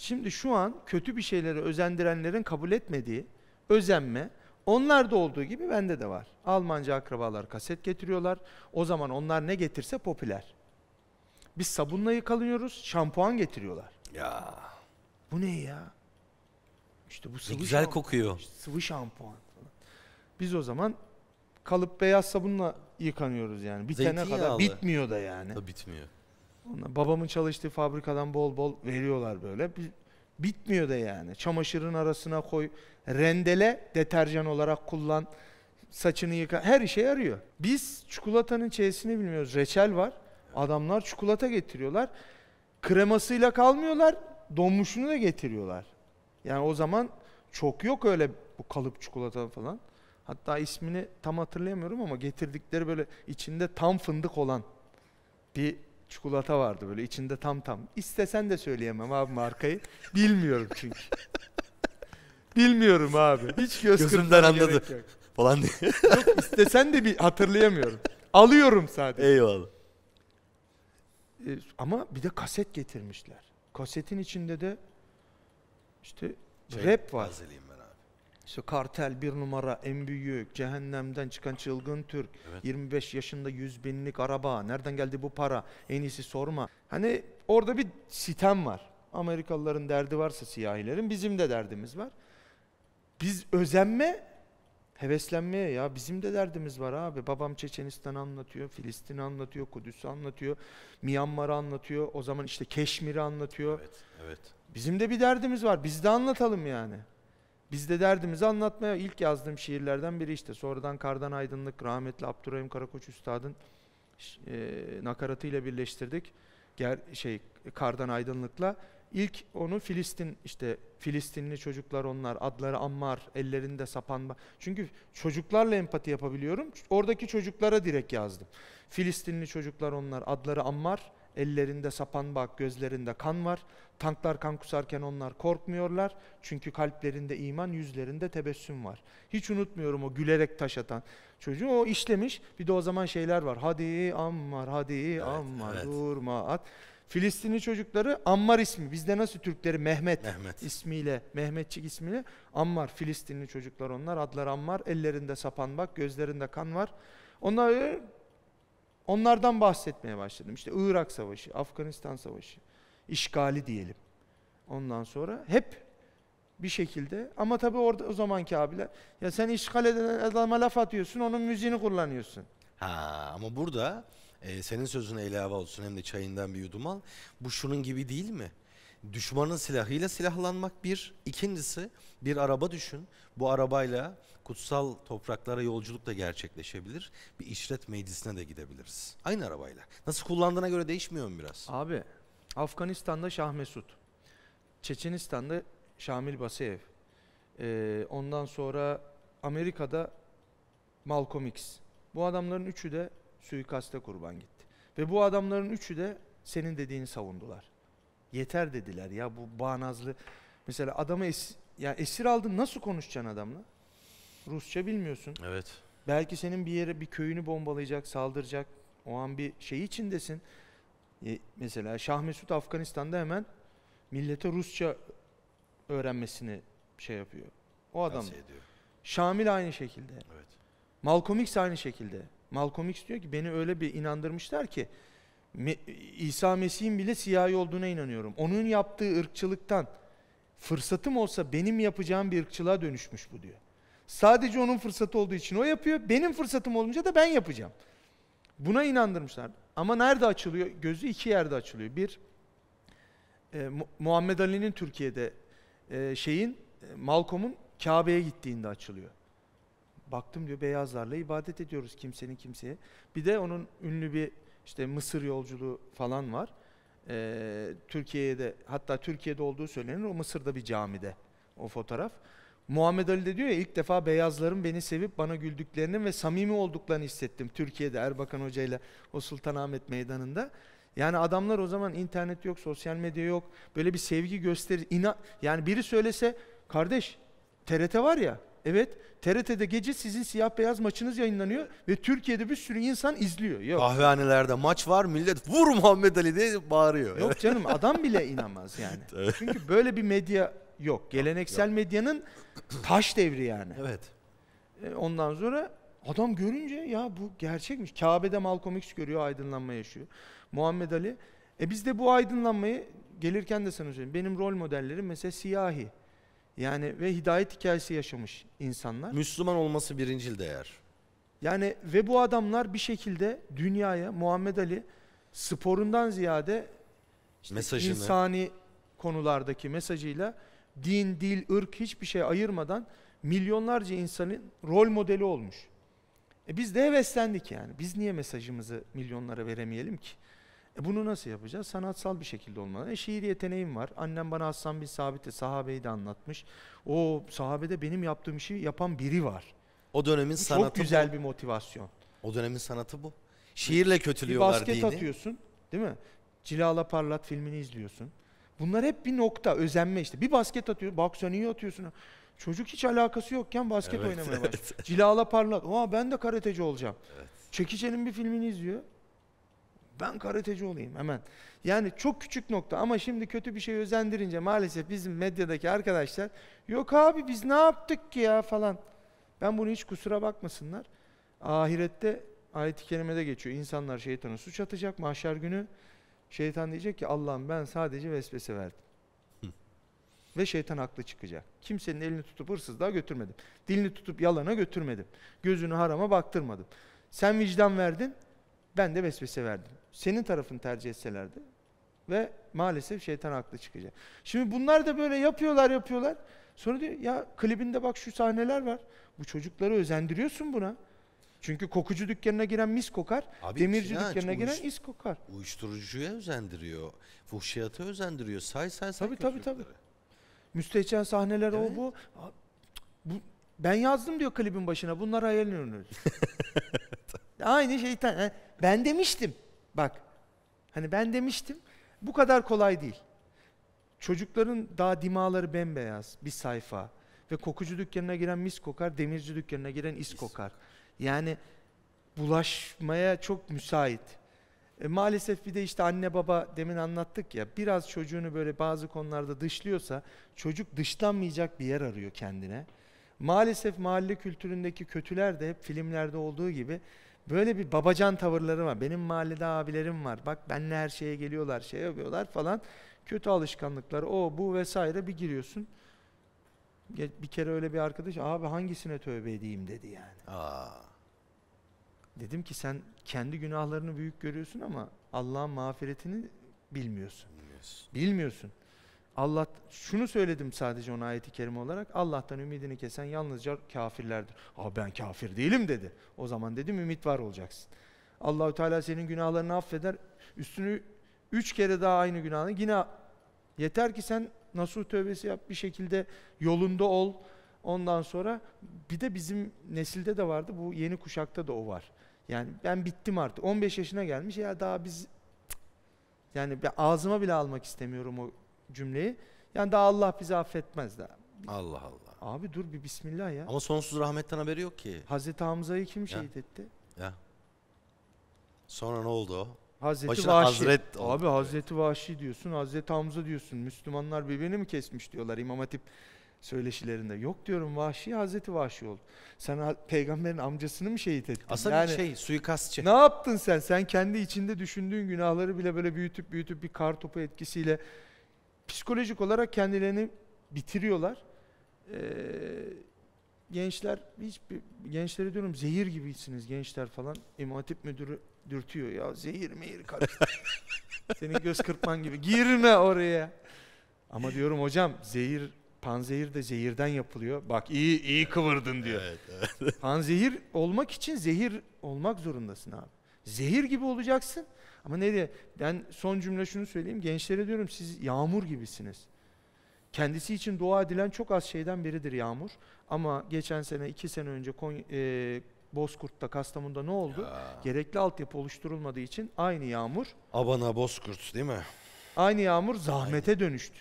Şimdi şu an kötü bir şeyleri özendirenlerin kabul etmediği özenme onlar da olduğu gibi bende de var. Almanca akrabalar kaset getiriyorlar. O zaman onlar ne getirse popüler. Biz sabunla yıkanıyoruz, şampuan getiriyorlar. Ya. Bu ne ya? İşte bu sıvı ne güzel şampuan, kokuyor. İşte sıvı şampuan falan. Biz o zaman kalıp beyaz sabunla yıkanıyoruz yani. Bitene kadar yağlı. bitmiyor da yani. Da bitmiyor. Babamın çalıştığı fabrikadan bol bol veriyorlar böyle. Bitmiyor da yani. Çamaşırın arasına koy, rendele, deterjan olarak kullan, saçını yıka. Her işe yarıyor. Biz çikolatanın çeyesini bilmiyoruz. Reçel var. Adamlar çikolata getiriyorlar. Kremasıyla kalmıyorlar, donmuşunu da getiriyorlar. Yani o zaman çok yok öyle bu kalıp çikolata falan. Hatta ismini tam hatırlayamıyorum ama getirdikleri böyle içinde tam fındık olan bir çikolata vardı böyle içinde tam tam. İstesen de söyleyemem abi markayı. Bilmiyorum çünkü. Bilmiyorum abi. Hiç göz Gözümden anladı. Falan diye. Yok istesen de bir hatırlayamıyorum. Alıyorum sadece. Eyvallah. Ee, ama bir de kaset getirmişler. Kasetin içinde de işte şey, rap var. Vazelin işte kartel bir numara en büyük cehennemden çıkan çılgın Türk evet. 25 yaşında 100 binlik araba nereden geldi bu para en iyisi sorma. Hani orada bir sitem var. Amerikalıların derdi varsa siyahilerin bizim de derdimiz var. Biz özenme heveslenmeye ya bizim de derdimiz var abi. Babam Çeçenistan anlatıyor, Filistin'i anlatıyor, Kudüs'ü anlatıyor, Myanmar'ı anlatıyor. O zaman işte Keşmir'i anlatıyor. Evet, evet. Bizim de bir derdimiz var. Biz de anlatalım yani. Biz de derdimizi anlatmaya ilk yazdığım şiirlerden biri işte. Sonradan Kardan Aydınlık, rahmetli Abdurrahim Karakoç Üstad'ın e, nakaratıyla birleştirdik. Ger şey Kardan Aydınlık'la. İlk onu Filistin işte Filistinli çocuklar onlar adları Ammar ellerinde sapan çünkü çocuklarla empati yapabiliyorum oradaki çocuklara direkt yazdım Filistinli çocuklar onlar adları Ammar Ellerinde sapan bak, gözlerinde kan var. Tanklar kan kusarken onlar korkmuyorlar. Çünkü kalplerinde iman, yüzlerinde tebessüm var. Hiç unutmuyorum o gülerek taş atan çocuğu. O işlemiş. Bir de o zaman şeyler var. Hadi Ammar, hadi evet, Ammar, evet. durma at. Filistinli çocukları Ammar ismi. Bizde nasıl Türkleri Mehmet, Mehmet. ismiyle, Mehmetçik ismiyle Ammar. Filistinli çocuklar onlar. Adlar Ammar. Ellerinde sapan bak, gözlerinde kan var. Onlar e, Onlardan bahsetmeye başladım. İşte Irak Savaşı, Afganistan Savaşı, işgali diyelim. Ondan sonra hep bir şekilde ama tabii orada o zamanki abiler ya sen işgal eden adama laf atıyorsun onun müziğini kullanıyorsun. Ha ama burada e, senin sözün ilave olsun hem de çayından bir yudum al. Bu şunun gibi değil mi? düşmanın silahıyla silahlanmak bir. İkincisi bir araba düşün. Bu arabayla kutsal topraklara yolculuk da gerçekleşebilir. Bir işlet meclisine de gidebiliriz. Aynı arabayla. Nasıl kullandığına göre değişmiyor mu biraz? Abi Afganistan'da Şah Mesut. Çeçenistan'da Şamil Basayev. Ee, ondan sonra Amerika'da Malcolm X. Bu adamların üçü de suikaste kurban gitti. Ve bu adamların üçü de senin dediğini savundular. Yeter dediler ya bu bağnazlı. Mesela adamı es ya esir aldın nasıl konuşacaksın adamla? Rusça bilmiyorsun. Evet. Belki senin bir yere bir köyünü bombalayacak, saldıracak. O an bir şey içindesin. E, mesela Şah Mesut Afganistan'da hemen millete Rusça öğrenmesini şey yapıyor. O adam. Şamil aynı şekilde. Evet. Malcolm X aynı şekilde. Malcolm X diyor ki beni öyle bir inandırmışlar ki İsa Mesih'in bile siyahi olduğuna inanıyorum. Onun yaptığı ırkçılıktan fırsatım olsa benim yapacağım bir ırkçılığa dönüşmüş bu diyor. Sadece onun fırsatı olduğu için o yapıyor. Benim fırsatım olunca da ben yapacağım. Buna inandırmışlar. Ama nerede açılıyor? Gözü iki yerde açılıyor. Bir, e, Muhammed Ali'nin Türkiye'de e, şeyin, e, Malcolm'un Kabe'ye gittiğinde açılıyor. Baktım diyor beyazlarla ibadet ediyoruz kimsenin kimseye. Bir de onun ünlü bir işte Mısır yolculuğu falan var. Ee, Türkiye'de hatta Türkiye'de olduğu söylenir o Mısır'da bir camide o fotoğraf. Muhammed Ali de diyor ya ilk defa beyazların beni sevip bana güldüklerini ve samimi olduklarını hissettim Türkiye'de Erbakan Hoca ile o Sultanahmet Meydanı'nda. Yani adamlar o zaman internet yok, sosyal medya yok. Böyle bir sevgi gösterir. İna yani biri söylese kardeş TRT var ya Evet, TRT'de gece sizin siyah beyaz maçınız yayınlanıyor ve Türkiye'de bir sürü insan izliyor. Yok. Kahvehanelerde maç var, millet vur Muhammed Ali diye bağırıyor. Yok canım, adam bile inanmaz yani. Çünkü böyle bir medya yok. Geleneksel yok. medyanın taş devri yani. Evet. E, ondan sonra adam görünce ya bu gerçekmiş. Kabe'de Malcolm X görüyor, aydınlanma yaşıyor. Muhammed Ali. E biz de bu aydınlanmayı gelirken de sana söyleyeyim. Benim rol modellerim mesela siyahi. Yani ve hidayet hikayesi yaşamış insanlar. Müslüman olması birincil değer. Yani ve bu adamlar bir şekilde dünyaya Muhammed Ali sporundan ziyade işte Mesajını. insani konulardaki mesajıyla din, dil, ırk hiçbir şey ayırmadan milyonlarca insanın rol modeli olmuş. E biz de heveslendik yani. Biz niye mesajımızı milyonlara veremeyelim ki? E bunu nasıl yapacağız? Sanatsal bir şekilde olmalı. E şiir yeteneğim var. Annem bana Hasan bin Sabit'i, sahabeyi de anlatmış. O sahabede benim yaptığım işi yapan biri var. O dönemin bu sanatı Çok güzel bu. bir motivasyon. O dönemin sanatı bu. Şiirle kötülüyorlar dini. Bir basket dini. atıyorsun değil mi? Cilala Parlat filmini izliyorsun. Bunlar hep bir nokta, özenme işte. Bir basket atıyor, baksan iyi atıyorsun. Çocuk hiç alakası yokken basket evet, oynamaya başlıyor. Evet. Cilala Parlat, oha ben de karateci olacağım. Evet. Çekice'nin bir filmini izliyor ben karateci olayım hemen. Yani çok küçük nokta ama şimdi kötü bir şey özendirince maalesef bizim medyadaki arkadaşlar yok abi biz ne yaptık ki ya falan. Ben bunu hiç kusura bakmasınlar. Ahirette ayet-i kerimede geçiyor. İnsanlar şeytanı suç atacak mahşer günü. Şeytan diyecek ki Allah'ım ben sadece vesvese verdim. Hı. Ve şeytan haklı çıkacak. Kimsenin elini tutup hırsızlığa götürmedim. Dilini tutup yalana götürmedim. Gözünü harama baktırmadım. Sen vicdan verdin, ben de vesvese verdim. Senin tarafını tercih etselerdi ve maalesef şeytan haklı çıkacak. Şimdi bunlar da böyle yapıyorlar yapıyorlar. Sonra diyor ya klibinde bak şu sahneler var. Bu çocukları özendiriyorsun buna. Çünkü kokucu dükkanına giren mis kokar, Abi, demirci Sinanç, dükkanına giren is kokar. Uyuşturucuya özendiriyor, fuhşiyata özendiriyor. Say say say. Tabii tabii tabii. Müstehcen sahneler evet. o bu. bu. Ben yazdım diyor klibin başına. Bunlar hayal ürünü. Aynı şeytan. He. Ben demiştim. Bak. Hani ben demiştim. Bu kadar kolay değil. Çocukların daha dimaları bembeyaz. Bir sayfa. Ve kokucu dükkanına giren mis kokar, demirci dükkanına giren is kokar. Yani bulaşmaya çok müsait. E, maalesef bir de işte anne baba demin anlattık ya biraz çocuğunu böyle bazı konularda dışlıyorsa çocuk dışlanmayacak bir yer arıyor kendine. Maalesef mahalle kültüründeki kötüler de hep filmlerde olduğu gibi Böyle bir babacan tavırları var. Benim mahallede abilerim var. Bak benle her şeye geliyorlar, şey yapıyorlar falan. Kötü alışkanlıklar, o bu vesaire bir giriyorsun. Bir kere öyle bir arkadaş, abi hangisine tövbe edeyim dedi yani. Aa. Dedim ki sen kendi günahlarını büyük görüyorsun ama Allah'ın mağfiretini bilmiyorsun. Bilmiyorsun. Bilmiyorsun. Allah şunu söyledim sadece ona ayeti kerime olarak. Allah'tan ümidini kesen yalnızca kafirlerdir. Aa ben kafir değilim dedi. O zaman dedim ümit var olacaksın. Allahü Teala senin günahlarını affeder. Üstünü üç kere daha aynı günahını yine yeter ki sen nasuh tövbesi yap bir şekilde yolunda ol. Ondan sonra bir de bizim nesilde de vardı. Bu yeni kuşakta da o var. Yani ben bittim artık. 15 yaşına gelmiş ya daha biz yani ağzıma bile almak istemiyorum o cümleyi. Yani daha Allah bizi affetmez daha. Allah Allah. Abi dur bir bismillah ya. Ama sonsuz rahmetten haberi yok ki. Hazreti Hamza'yı kim şehit etti? Ya. Sonra ne oldu Hazreti Başına Vahşi. Hazret oldu. Abi Hazreti Vahşi diyorsun, Hazreti Hamza diyorsun. Müslümanlar birbirini mi kesmiş diyorlar İmam Hatip söyleşilerinde. Yok diyorum Vahşi Hazreti Vahşi oldu. Sen peygamberin amcasını mı şehit ettin? Aslında Yani şey suikastçı. Ne yaptın sen? Sen kendi içinde düşündüğün günahları bile böyle büyütüp büyütüp bir kar topu etkisiyle psikolojik olarak kendilerini bitiriyorlar. Ee, gençler hiçbir gençlere diyorum zehir gibisiniz gençler falan. İmatip Hatip müdürü dürtüyor ya zehir mehir karıştı. Senin göz kırpman gibi girme oraya. Ama diyorum hocam zehir panzehir de zehirden yapılıyor. Bak iyi iyi kıvırdın diyor. Evet, evet. Panzehir olmak için zehir olmak zorundasın abi. Zehir gibi olacaksın. Ama ne diye ben son cümle şunu söyleyeyim. Gençlere diyorum siz yağmur gibisiniz. Kendisi için dua edilen çok az şeyden biridir yağmur. Ama geçen sene, iki sene önce Konya, e, Bozkurt'ta, Kastamonu'da ne oldu? Ya. Gerekli altyapı oluşturulmadığı için aynı yağmur. Abana Bozkurt değil mi? Aynı yağmur zahmete aynı. dönüştü.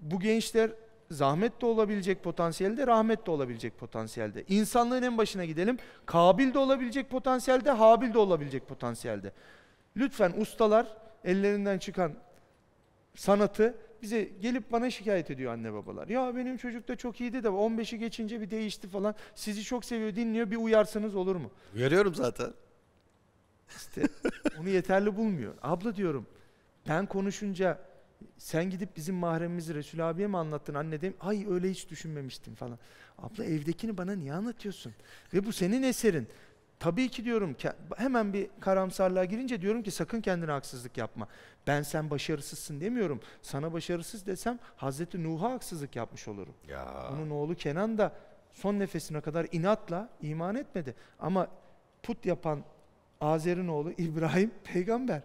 Bu gençler zahmet de olabilecek potansiyelde, rahmet de olabilecek potansiyelde. İnsanlığın en başına gidelim. Kabil de olabilecek potansiyelde, Habil de olabilecek potansiyelde. Lütfen ustalar ellerinden çıkan sanatı bize gelip bana şikayet ediyor anne babalar. Ya benim çocuk da çok iyiydi de 15'i geçince bir değişti falan. Sizi çok seviyor, dinliyor. Bir uyarsanız olur mu? Uyarıyorum zaten. İşte onu yeterli bulmuyor. Abla diyorum ben konuşunca sen gidip bizim mahremimizi Resul abiye mi anlattın anne dedim. Ay öyle hiç düşünmemiştim falan. Abla evdekini bana niye anlatıyorsun? Ve bu senin eserin. Tabii ki diyorum hemen bir karamsarlığa girince diyorum ki sakın kendine haksızlık yapma. Ben sen başarısızsın demiyorum. Sana başarısız desem Hazreti Nuh'a haksızlık yapmış olurum. Ya. Onun oğlu Kenan da son nefesine kadar inatla iman etmedi. Ama put yapan Azer'in oğlu İbrahim peygamber.